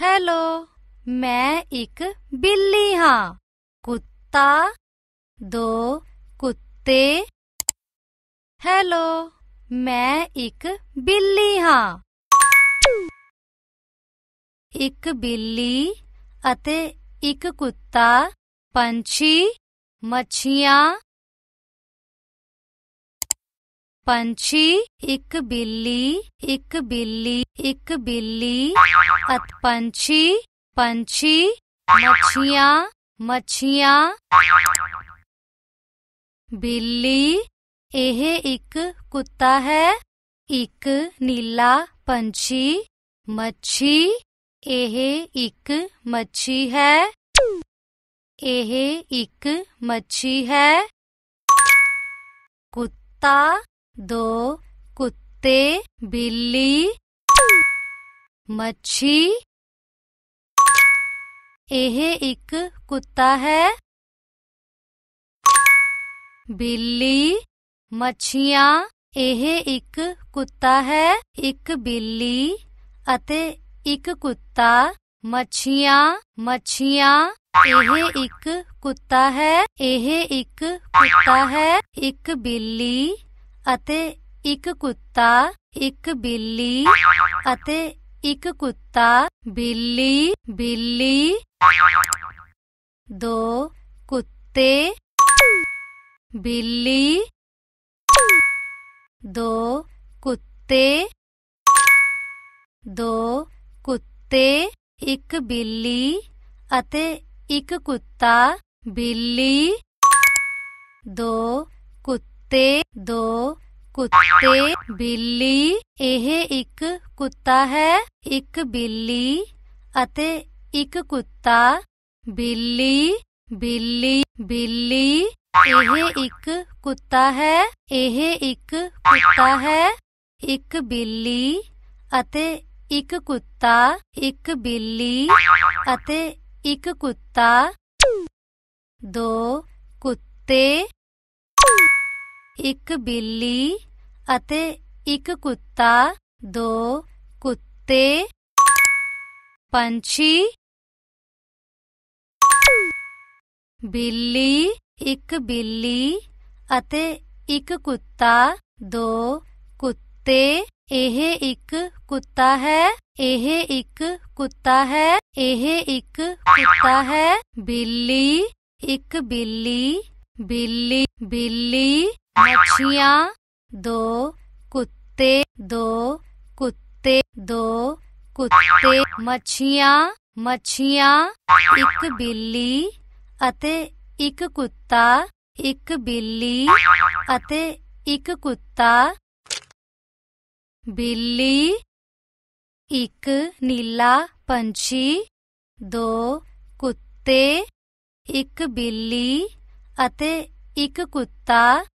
hello ਮੈਂ ਇੱਕ ਬਿੱਲੀ ਹਾਂ ਕੁੱਤਾ ਦੋ ਕੁੱਤੇ ਹੈਲੋ ਮੈਂ ਇੱਕ ਬਿੱਲੀ ਹਾਂ ਇੱਕ ਬਿੱਲੀ ਅਤੇ ਇੱਕ ਕੁੱਤਾ ਪੰਛੀ ਮੱਛੀਆਂ पंछी एक बिल्ली एक बिल्ली एक बिल्ली पंछी पंछी मछिया मछिया बिल्ली एह एक कुत्ता है एक नीला पंछी मछी एह एक मच्छी है एह एक मछी है कुत्ता दो कुत्ते बिल्ली मच्छी यह एक कुत्ता है बिल्ली मछिया यह एक कुत्ता है एक बिल्ली अते एक कुत्ता मछिया मछिया यह एक कुत्ता है एह एक कुत्ता है एक बिल्ली ਅਤੇ ਇੱਕ ਕੁੱਤਾ ਇੱਕ ਬਿੱਲੀ ਅਤੇ ਇੱਕ ਕੁੱਤਾ ਬਿੱਲੀ ਬਿੱਲੀ ਦੋ ਕੁੱਤੇ ਬਿੱਲੀ ਦੋ ਕੁੱਤੇ ਦੋ ਕੁੱਤੇ ਇੱਕ ਬਿੱਲੀ ਅਤੇ ਇੱਕ ਕੁੱਤਾ ਬਿੱਲੀ ਦੋ ਕੁੱਤੇ कुत्ते दो कुत्ते बिल्ली एह एक कुत्ता है एक बिल्ली अते एक कुत्ता बिल्ली बिल्ली बिल्ली एह एक कुत्ता है एह एक कुत्ता है एक बिल्ली अते एक कुत्ता एक बिल्ली अते एक कुत्ता दो कुत्ते एक बिल्ली अते एक कुत्ता दो कुत्ते पंछी बिल्ली एक बिल्ली अते एक कुत्ता दो कुत्ते एह एक कुत्ता है एह एक कुत्ता है एह एक कुत्ता है बिल्ली एक बिल्ली बिल्ली बिल्ली मछिया दो कुत्ते दो कुत्ते दो कुत्ते मछिया मछिया एक बिल्ली अते एक कुत्ता एक बिल्ली अते एक कुत्ता बिल्ली एक नीला पंछी दो कुत्ते एक बिल्ली अते एक कुत्ता